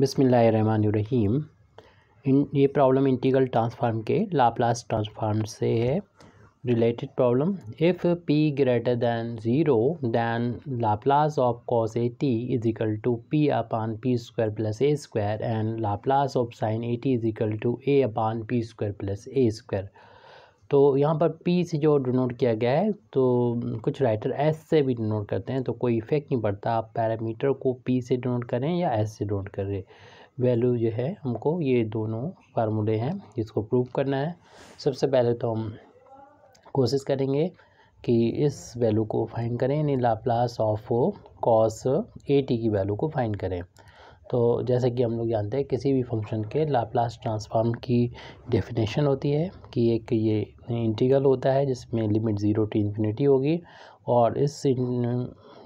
बिसमीम इन ये प्रॉब्लम इंटीगल ट्रांसफार्म के लाप्लास ट्रांसफार्म से है related problem if P greater than zero than Laplace of cos A T is equal to P upon P square plus A square and Laplace of sine A T is equal to A upon P square plus A square तो यहाँ पर P से जो denote किया गया है तो कुछ राइटर एस से भी डिनोट करते हैं तो कोई इफेक्ट नहीं पड़ता आप पैरामीटर को पी से डिनोट करें या एस से डिनोट करें वैल्यू जो है हमको ये दोनों फार्मूले हैं जिसको प्रूव करना है सबसे पहले तो हम कोशिश करेंगे कि इस वैल्यू को फाइंड करें यानी Laplace of cos A T की वैल्यू को फाइंड करें तो जैसे कि हम लोग जानते हैं किसी भी फंक्शन के लाप्लास ट्रांसफॉर्म की डेफिनेशन होती है कि एक ये इंटीग्रल होता है जिसमें लिमिट ज़ीरो टू इन्फिनिटी होगी और इस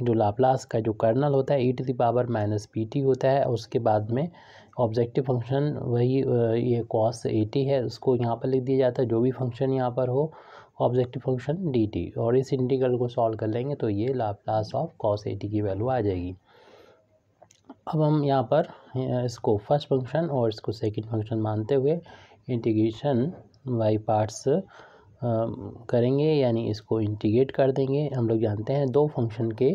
जो लाप्लास का जो कर्नल होता है E to the power minus P T होता है उसके बाद में ऑब्जेक्टिव फंक्शन वही ये कॉस ए टी है उसको यहाँ पर लिख दिया जाता है जो भी फंक्शन यहाँ पर हो ऑब्जेक्टिव फंक्शन डी टी और इस इंटीग्रल को सॉल्व कर लेंगे तो ये Laplace of cos A T की वैल्यू आ जाएगी अब हम यहाँ पर इसको फर्स्ट फंक्शन और इसको सेकंड फंक्शन मानते हुए इंटीग्रेशन बाई पार्ट्स करेंगे यानी इसको इंटीग्रेट कर देंगे हम लोग जानते हैं दो फंक्शन के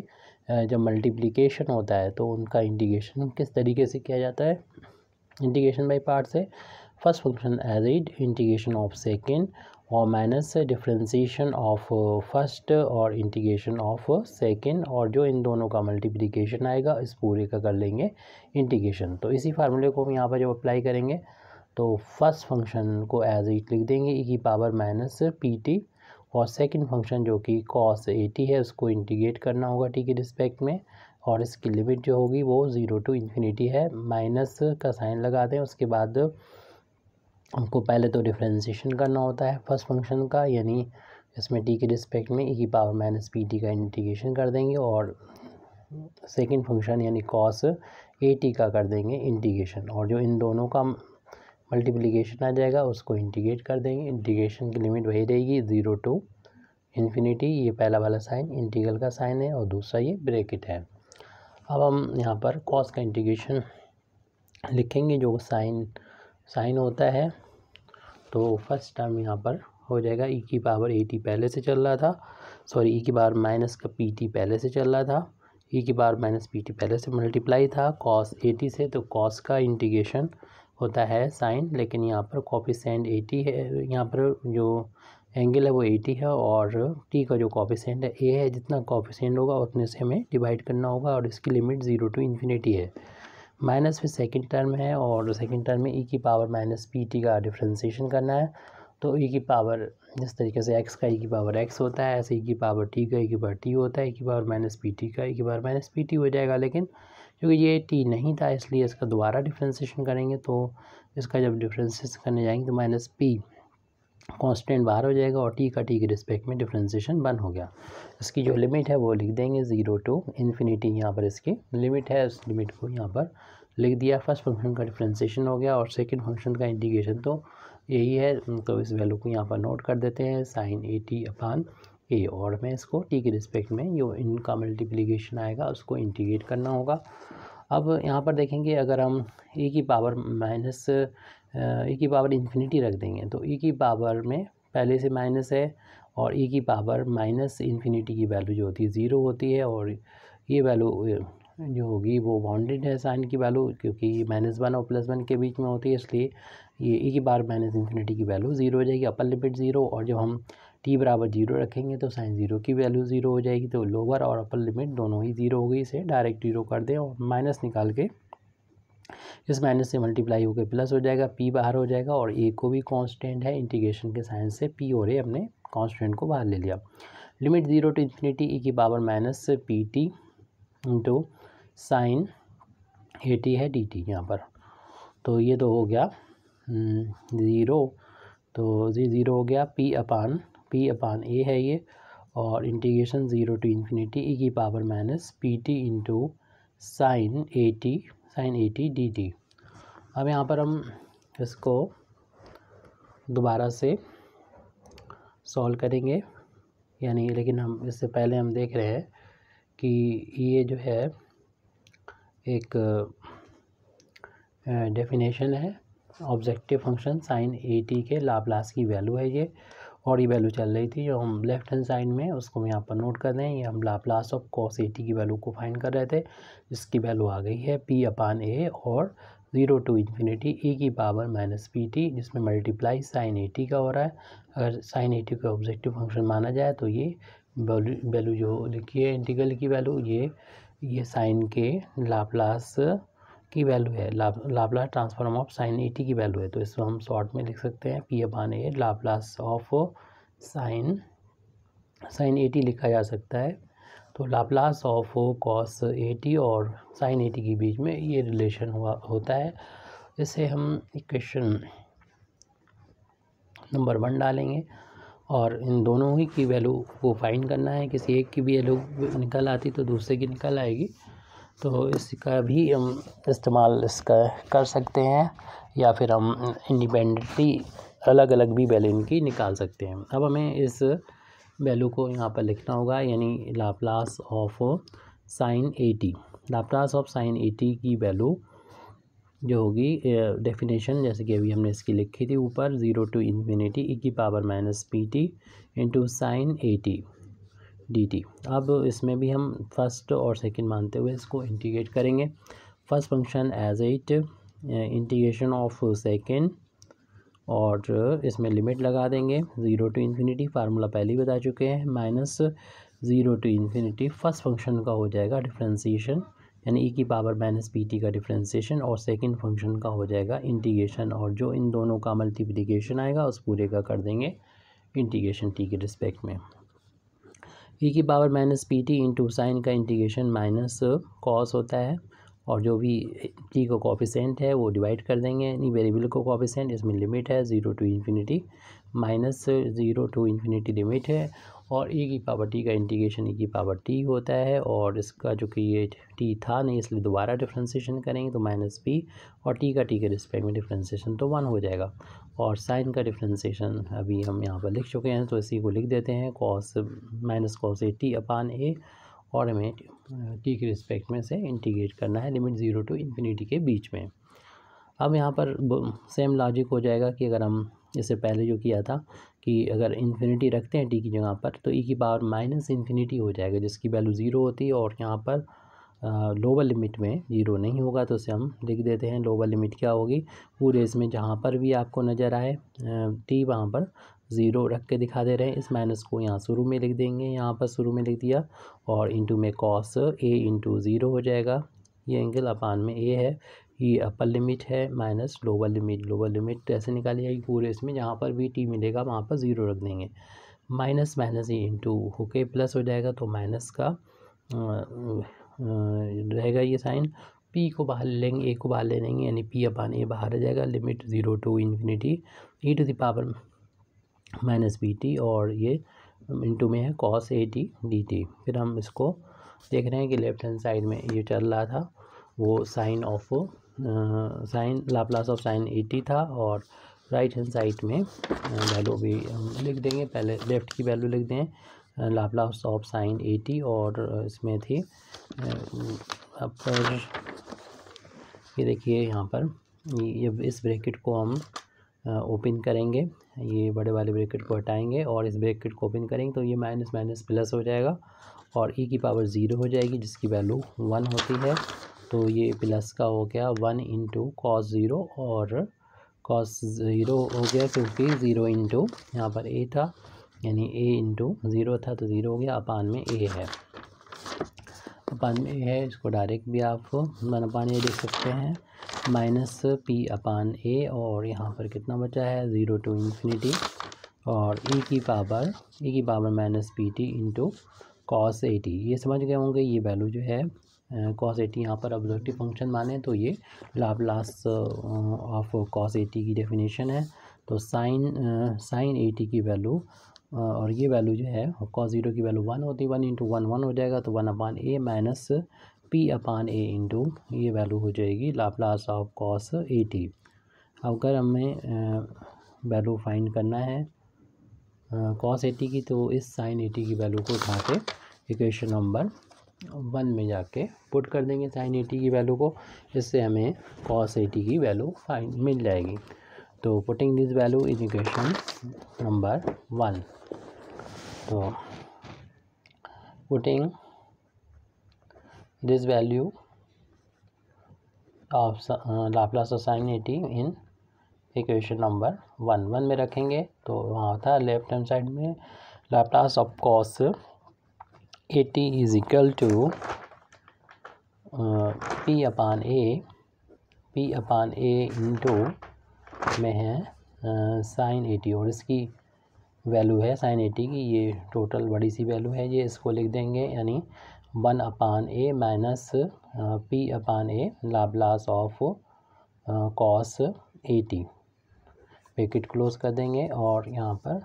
जब मल्टीप्लिकेशन होता है तो उनका इंटीग्रेशन किस तरीके से किया जाता है इंटीग्रेशन बाई पार्ट से first function as it integration of second और माइनस डिफ्रेंसीशन ऑफ फर्स्ट और इंटीग्रेशन ऑफ सेकेंड और जो इन दोनों का मल्टीप्लिकेशन आएगा इस पूरे का कर लेंगे इंटीग्रेशन तो इसी फार्मूले को हम यहाँ पर जब अप्लाई करेंगे तो फर्स्ट फंक्शन को एज इट लिख देंगे ई e की पावर माइनस पी टी और सेकंड फंक्शन जो कि कॉस टी है उसको इंटीग्रेट करना होगा टी के रिस्पेक्ट में और इसकी लिमिट जो होगी वो ज़ीरो टू इन्फिनिटी है माइनस का साइन लगा दें उसके बाद हमको पहले तो डिफ्रेंसीशन करना होता है फर्स्ट फंक्शन का यानी इसमें टी के रिस्पेक्ट में ई e की पावर माइनस पी टी का इंटीग्रेशन कर देंगे और सेकेंड फंक्शन यानी कॉस ए टी का कर देंगे इंटीग्रेशन और जो इन दोनों का मल्टीप्लिकेशन आ जाएगा उसको इंटीग्रेट कर देंगे इंटीग्रेशन की लिमिट वही रहेगी ज़ीरो टू इन्फिनिटी ये पहला वाला साइन इंटीग्रल का साइन है और दूसरा ये ब्रेकिट है अब हम यहाँ पर कॉस का इंटीग्रेशन लिखेंगे जो साइन साइन होता है तो फर्स्ट टर्म यहाँ पर हो जाएगा ई e की पावर ए टी पहले से चल रहा था सॉरी ई e की पावर माइनस का पी टी पहले से चल रहा था ई e की पावर माइनस पी टी पहले से मल्टीप्लाई था कॉस ए टी से तो कॉस का इंटीग्रेशन होता है साइन लेकिन यहाँ पर कॉपिसेंट ए टी है यहाँ पर जो एंगल है वो ए टी है और टी का जो सेंट है ए है जितना सेंड होगा उतने से हमें डिवाइड करना होगा और इसकी लिमिट ज़ीरो टू इन्फिनिटी है माइनस फिर सेकेंड टर्म है और सेकेंड टर्म में ई e की पावर माइनस पी टी का डिफ्रेंसीशन करना है तो ई e की पावर जिस तरीके से एक्स का ई e की पावर एक्स होता है ऐसे ई की पावर टी का ई की पावर टी होता है ई की पावर माइनस पी टी का ई की पावर माइनस पी टी हो जाएगा लेकिन क्योंकि ये टी नहीं था इसलिए इसका दोबारा डिफ्रेंसीशन करेंगे तो इसका जब डिफ्रेंसीशन करने जाएंगे तो माइनस पी कांस्टेंट बाहर हो जाएगा और टी का टी के रिस्पेक्ट में डिफ्रेंसीशन बन हो गया इसकी जो लिमिट है वो लिख देंगे ज़ीरो टू इन्फिनिटी यहाँ पर इसकी लिमिट है इस लिमिट को यहाँ पर लिख दिया फर्स्ट फंक्शन का डिफ्रेंसीशन हो गया और सेकेंड फंक्शन का इंटीग्रेशन तो यही है तो इस वैल्यू को यहाँ पर नोट कर देते हैं साइन ए टी अपान ए और मैं इसको टी के रिस्पेक्ट में जो इनका मल्टीप्लीकेशन आएगा उसको इंटीग्रेट करना होगा अब यहाँ पर देखेंगे अगर हम ए की पावर माइनस ई e की पावर इन्फिनिटी रख देंगे तो ई e की पावर में पहले से माइनस है और ई e की पावर माइनस इन्फिनिटी की वैल्यू जो होती है ज़ीरो होती है और ये वैल्यू जो होगी वो बाउंडेड है साइन की वैल्यू क्योंकि माइनस वन और प्लस वन के बीच में होती है इसलिए ये ई की पावर माइनस इन्फिनिटी की वैल्यू ज़ीरो हो जाएगी अपर लिमिट ज़ीरो और जब हम टी बराबर जीरो रखेंगे तो साइन ज़ीरो की वैल्यू ज़ीरो हो जाएगी तो लोअर और अपर लिमिट दोनों ही ज़ीरो हो गई इसे डायरेक्ट ज़ीरो कर दें और माइनस निकाल के इस माइनस से मल्टीप्लाई होकर प्लस हो जाएगा पी बाहर हो जाएगा और ए को भी कांस्टेंट है इंटीग्रेशन के साइन से पी और ए अपने कांस्टेंट को बाहर ले लिया limit zero to infinity E की power minus P T into sine ए टी है डी टी यहाँ पर तो ये तो हो गया ज़ीरो हम्म, तो जी ज़ीरो हो गया P upon P upon a है ये और integration zero to infinity E की power minus P T into sine ए T sine A T D T अब यहाँ पर हम इसको दोबारा से सॉल्व करेंगे यानी लेकिन हम इससे पहले हम देख रहे हैं कि ये जो है एक डेफिनेशन है ऑब्जेक्टिव फंक्शन साइन ए टी के लाप्लास की वैल्यू है ये और ये वैल्यू चल रही थी जो हम लेफ्ट हैंड साइड में उसको हम यहाँ पर नोट कर दें ये हम Laplace of cos A T की वैल्यू को फाइंड कर रहे थे जिसकी वैल्यू आ गई है पी अपान ए और ज़ीरो टू इन्फिनिटी ए की पावर माइनस पी टी जिसमें मल्टीप्लाई साइन एटी का हो रहा है अगर साइन एटी का ऑब्जेक्टिव फंक्शन माना जाए तो ये वैल्यू जो लिखी है इंटीग्रल की वैल्यू ये ये साइन के लाप्लास की वैल्यू है lap, Laplace transform of sine A की वैल्यू है तो इसको हम शॉर्ट में लिख सकते हैं P upon A Laplace of sine sine A लिखा जा सकता है तो लाप्लास ऑफ कॉस ए और साइन ए e के बीच में ये रिलेशन हुआ होता है इसे हम इक्वेशन नंबर वन डालेंगे और इन दोनों ही की वैल्यू को फाइंड करना है किसी एक की भी वैल्यू निकल आती तो दूसरे की निकल आएगी तो इसका भी हम इस्तेमाल इसका कर सकते हैं या फिर हम इंडिपेंडेंटली अलग अलग भी वैल्यू इनकी निकाल सकते हैं अब हमें इस वैल्यू को यहाँ पर लिखना होगा यानी Laplace of sine A T Laplace of sine eighty की वैल्यू जो होगी डेफिनेशन जैसे कि अभी हमने इसकी लिखी थी ऊपर ज़ीरो टू इन्फिनिटी ई की power minus P T into sine A T D T अब इसमें भी हम फर्स्ट और सेकेंड मानते हुए इसको इंटीग्रेट करेंगे first function as it integration of second और इसमें लिमिट लगा देंगे ज़ीरो टू इन्फिनिटी फार्मूला पहले ही बता चुके हैं minus zero to infinity first function का हो जाएगा डिफ्रेंसीशन यानी ई e की पावर माइनस पी टी का डिफ्रेंसीशन और सेकेंड फंक्शन का हो जाएगा इंटीग्रेशन और जो इन दोनों का मल्टीप्लीकेशन आएगा उस पूरे का कर देंगे इंटीग्रेशन टी के रिस्पेक्ट में ई e की power minus P T into sine का इंटीग्रेशन माइनस कॉस होता है और जो भी टी को कॉफिसेंट है वो डिवाइड कर देंगे यानी वेरिएबल को कॉफिसेंट इसमें लिमिट है zero to infinity minus zero to infinity limit है और ए e की पावर टी का इंटीग्रेशन ई e की पावर टी होता है और इसका जो कि ये टी था नहीं इसलिए दोबारा डिफ्रेंसीशन करेंगे तो माइनस बी और टी का टी के रिस्पेक्ट में डिफ्रेंसीशन तो वन हो जाएगा और साइन का डिफ्रेंसीशन अभी हम यहाँ पर लिख चुके हैं तो इसी को लिख देते हैं कॉस माइनस कॉस ए टी अपान ए और हमें टी के रिस्पेक्ट में से इंटीग्रेट करना है लिमिट ज़ीरो टू इन्फिनिटी के बीच में अब यहाँ पर सेम लॉजिक हो जाएगा कि अगर हम इससे पहले जो किया था कि अगर इन्फिनिटी रखते हैं टी की जगह पर तो ई e की पावर माइनस इन्फिनिटी हो जाएगा जिसकी वैल्यू ज़ीरो होती है और यहाँ पर लोअर लिमिट में ज़ीरो नहीं होगा तो उसे हम लिख देते हैं लोअर लिमिट क्या होगी पूरे इसमें जहाँ पर भी आपको नज़र आए टी वहाँ पर ज़ीरो रख के दिखा दे रहे हैं इस माइनस को यहाँ शुरू में लिख देंगे यहाँ पर शुरू में लिख दिया और इंटू में कॉस ए इंटू ज़ीरो हो जाएगा ये एंगल अपान में ए है ये अपर लिमिट है minus lower limit lower limit ऐसे निकाली जाएगी पूरे इसमें जहाँ पर भी टी मिलेगा वहाँ पर ज़ीरो रख देंगे माइनस माइनस ये इंटू होके प्लस हो जाएगा तो माइनस का रहेगा ये साइन पी को बाहर लेंगे ए को बाहर ले लेंगे यानी पी अपान ए बाहर आ जाएगा limit zero to infinity E to the power minus B T और ये इंटू में है कॉस ए टी डी टी फिर हम इसको देख रहे हैं कि लेफ्ट हैंड साइड में ये चल रहा था वो sine of sine Laplace of sine A T था और राइट हैंड साइड में वैल्यू भी लिख देंगे पहले लेफ़्ट की वैल्यू लिख दें Laplace of sine A T और इसमें थी अब ये देखिए यहाँ पर ये इस ब्रैकेट को हम ओपन करेंगे ये बड़े वाले ब्रैकेट को हटाएंगे और इस ब्रैकेट को ओपन करेंगे तो ये माइनस माइनस प्लस हो जाएगा और ई e की पावर ज़ीरो हो जाएगी जिसकी वैल्यू वन होती है तो ये प्लस का हो गया वन इंटू कॉस ज़ीरो और कॉस ज़ीरो हो गया क्योंकि ज़ीरो इंटू यहाँ पर ए था यानी ए इंटू ज़ीरो था तो ज़ीरो हो गया अपान में ए है अपान में ए है इसको डायरेक्ट भी आप वन अपान ये देख सकते हैं माइनस पी अपान ए और यहाँ पर कितना बचा है ज़ीरो टू इन्फिनिटी और ई की पावर ई की power minus P T into cos ए टी ये समझ गए होंगे ये वैल्यू जो है कॉस एटी यहाँ पर ऑब्जेक्टिव फंक्शन माने तो ये लाप्लास ऑफ कॉस एटी की डेफिनेशन है तो साइन साइन ए टी की वैल्यू और ये वैल्यू जो है कॉस ज़ीरो की वैल्यू वन होती है वन इंटू वन वन हो जाएगा तो one upon A minus P upon A into ये वैल्यू हो जाएगी Laplace of cos A T अगर हमें वैल्यू फाइंड करना है कॉस एटी की तो इस साइन एटी की वैल्यू को उठा के इक्वेशन नंबर वन में जाके पुट कर देंगे साइन एटी की वैल्यू को इससे हमें कॉस एटी की वैल्यू फाइन मिल जाएगी तो putting this value in equation number one तो putting this this value of sine A T in equation number one one में रखेंगे तो वहाँ होता है लेफ्ट हैंड साइड में Laplace of cos A T is equal to P upon A P upon A into में है साइन uh, एटी और इसकी वैल्यू है साइन एटी की ये टोटल बड़ी सी वैल्यू है ये इसको लिख देंगे यानी one upon A minus P upon A Laplace of cos A T bracket close कर देंगे और यहाँ पर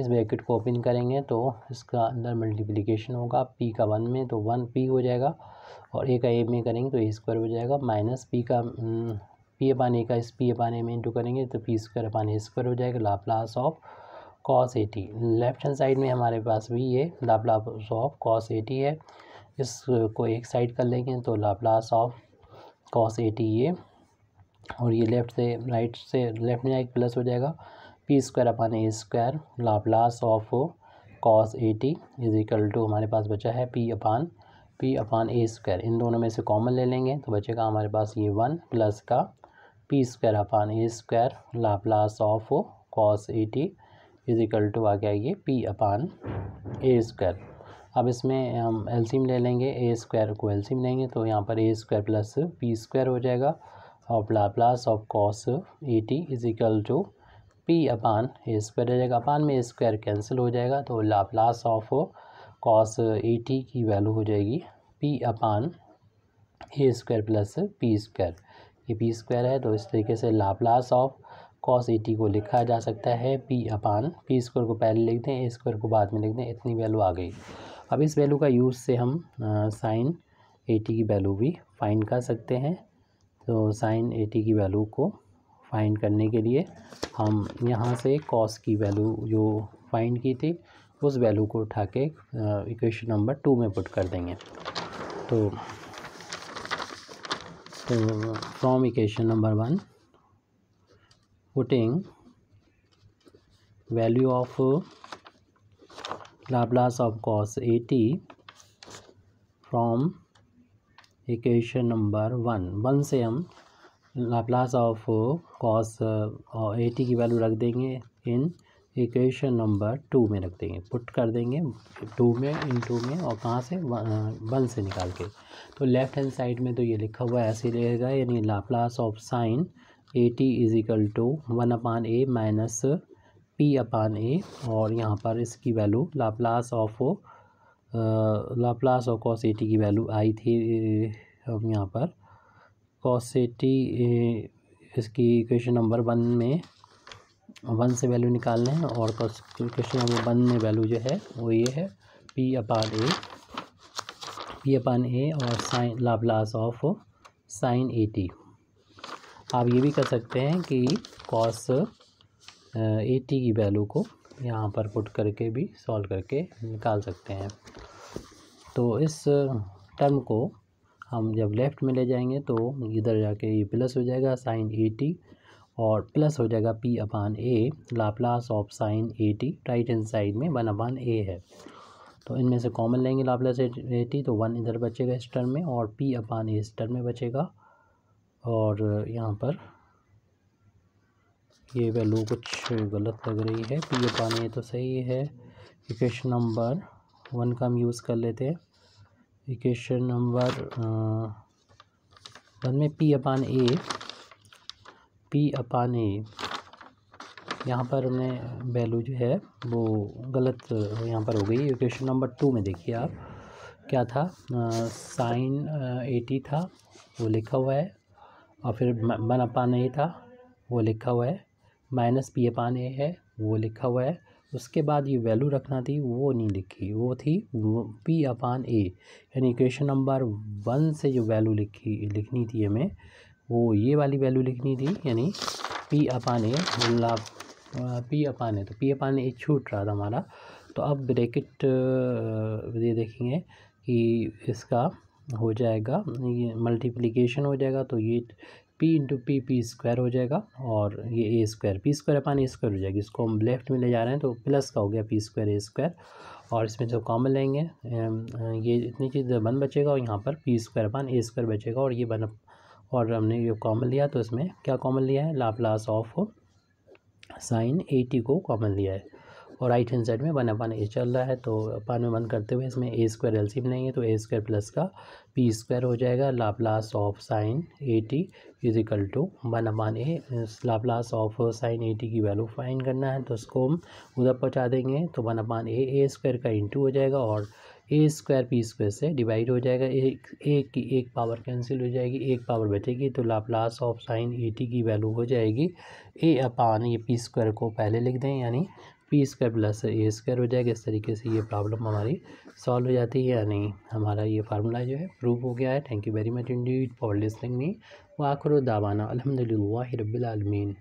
इस ब्रैकेट को ओपन करेंगे तो इसका अंदर मल्टीप्लिकेशन होगा पी का वन में तो वन पी हो जाएगा और ए का ए में करेंगे तो ए स्क्वायर हो जाएगा माइनस पी का पी अपान ए का इस पी अपान ए में इंटू करेंगे तो पी स्क्वायर अपान ए स्क्वायर हो जाएगा Laplace of cos A T left hand side में हमारे पास भी ये Laplace of cos A T है इसको एक साइड कर लेंगे तो Laplace of cos A T A और ये लेफ़्ट से राइट से लेफ़्ट में एक प्लस हो जाएगा P square upon A square Laplace of cos A T is equal to हमारे पास बचा है पी अपान पी अपान ए स्क्वायर इन दोनों में से कॉमन ले लेंगे तो बचेगा हमारे पास ये वन प्लस का P square upon A square Laplace of cos A T is equal to आ गया ये पी अपान ए स्क्वायर अब इसमें हम एल्सीम ले लेंगे ए स्क्वायर को एल्सीम लेंगे तो यहाँ पर a square plus p square हो जाएगा और Laplace of cos A T is equal to P upon A square हो जाएगा अपान में ए स्क्वायर कैंसिल हो जाएगा तो Laplace of cos A T की वैल्यू हो जाएगी पी अपान ए स्क्वायर प्लस पी स्क्वायर ये पी स्क्वायर है तो इस तरीके से Laplace of cos A t को लिखा जा सकता है पी अपान पी स्क्वायर को पहले लिख दें ए स्क्वायर को बाद में लिख दें इतनी वैल्यू आ गई अब इस वैल्यू का यूज़ से हम साइन एटी की वैल्यू भी फाइंड कर सकते हैं तो साइन एटी की वैल्यू को फाइंड करने के लिए हम यहाँ से कॉस की वैल्यू जो फाइंड की थी उस वैल्यू को उठा के इक्वेशन नंबर टू में पुट कर देंगे तो तो from equation number one putting value of Laplace of cos 80 from equation number one one से हम लाप्लास ऑफ कॉस टी की वैल्यू रख देंगे इन इक्वेशन नंबर टू में रख देंगे पुट कर देंगे टू में इन टू में और कहाँ से वन uh, से निकाल के तो लेफ्ट हैंड साइड में तो ये लिखा हुआ है ऐसे रहेगा यानी Laplace of sine a t is equal to one upon A minus P upon ए और यहाँ पर इसकी value Laplace of Laplace of cos eighty की वैल्यू आई थी हम यहाँ पर कॉस एटी इसकी क्वेश्चन नंबर वन में वन से वैल्यू निकालने है और क्वेश्चन नंबर वन में वैल्यू जो है वो ये है P upon A P upon ए और sine Laplace of sine A t आप ये भी कर सकते हैं कि कॉस ए टी की वैल्यू को यहाँ पर पुट करके भी सॉल्व करके निकाल सकते हैं तो इस टर्म को हम जब लेफ़्ट में ले जाएंगे तो इधर जाके ये प्लस हो जाएगा साइन ए टी और प्लस हो जाएगा p upon a Laplace of sine A t right hand side में वन अपान ए है तो इनमें से कॉमन लेंगे लाप्लास ए टी तो वन इधर बचेगा इस टर्म में और पी अपान ए इस टर्म में बचेगा और यहाँ पर ये वैल्यू कुछ गलत लग रही है पी तो अपन ये तो सही है इक्वेशन नंबर वन का हम यूज़ कर लेते हैं इक्वेशन नंबर वन में p upon A P upon a यहाँ पर हमने वैल्यू जो है वो गलत यहाँ पर हो गई इक्वेशन नंबर टू में देखिए आप क्या था साइन एटी था वो लिखा हुआ है और फिर वन अपान ए था वो लिखा हुआ है माइनस पी अपान ए है वो लिखा हुआ है उसके बाद ये वैल्यू रखना थी वो नहीं लिखी वो थी पी अपान ए यानी इक्वेशन नंबर वन से जो वैल्यू लिखी लिखनी थी हमें वो ये वाली वैल्यू लिखनी थी यानी P upon A P upon ए तो पी अपान ए छूट रहा था हमारा तो अब ब्रैकेट ये देखेंगे कि इसका हो जाएगा ये मल्टीप्लिकेशन हो जाएगा तो ये p into p p square हो जाएगा और ये a square p square upon A square हो जाएगी इसको हम लेफ्ट में ले जा रहे हैं तो प्लस का हो गया पी स्क्वायर ए स्क्वायर और इसमें जो कॉमन लेंगे ये इतनी चीज़ वन बचेगा और यहाँ पर पी स्क्वायर अपन ए स्क्वायर बचेगा और ये वन और हमने ये कॉमन लिया तो इसमें क्या कॉमन लिया है लाप्लास ऑफ साइन टी को कॉमन लिया है और राइट हैंड साइड में वन अपन ए चल रहा है तो अपन में वन करते हुए इसमें ए स्क्वायर एल बनाएंगे तो ए स्क्वायर प्लस का पी स्क्वायर हो जाएगा Laplace of sine A T is equal to one upon a Laplace of sine A T की वैल्यू फाइन करना है तो उसको हम उधर पहुँचा देंगे तो one upon a a square का इंटू हो जाएगा और ए स्क्वायर पी स्क्वायर से डिवाइड हो जाएगा एक एक की एक पावर कैंसिल हो जाएगी एक पावर बचेगी तो Laplace of sine A T की वैल्यू हो जाएगी ए अपान ये पी स्क्वायर को पहले लिख दें यानी पी स्क्वायर प्लस ए स्क्वायर हो जाएगा इस तरीके से ये प्रॉब्लम हमारी सॉल्व हो जाती है या नहीं हमारा ये फार्मूला जो है प्रूव हो गया है thank you very much indeed for listening me वाखर दावाना अलहमदिल्ला रबीआलमीन